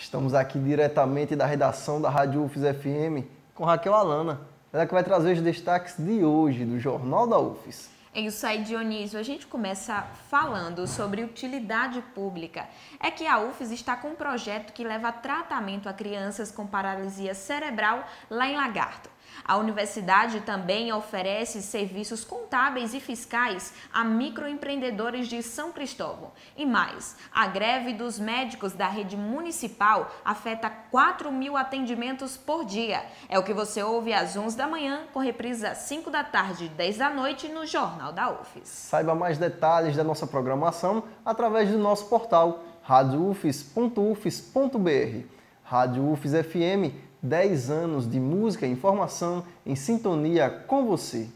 Estamos aqui diretamente da redação da Rádio UFES FM com Raquel Alana. Ela que vai trazer os destaques de hoje do Jornal da UFES. É isso aí, Dionísio. A gente começa falando sobre utilidade pública. É que a UFES está com um projeto que leva tratamento a crianças com paralisia cerebral lá em Lagarto. A universidade também oferece serviços contábeis e fiscais a microempreendedores de São Cristóvão. E mais, a greve dos médicos da rede municipal afeta 4 mil atendimentos por dia. É o que você ouve às 11 da manhã, com reprise às 5 da tarde e 10 da noite no Jornal da UFES. Saiba mais detalhes da nossa programação através do nosso portal radioufes.ufes.br Rádio UFES FM, 10 anos de música e informação em sintonia com você.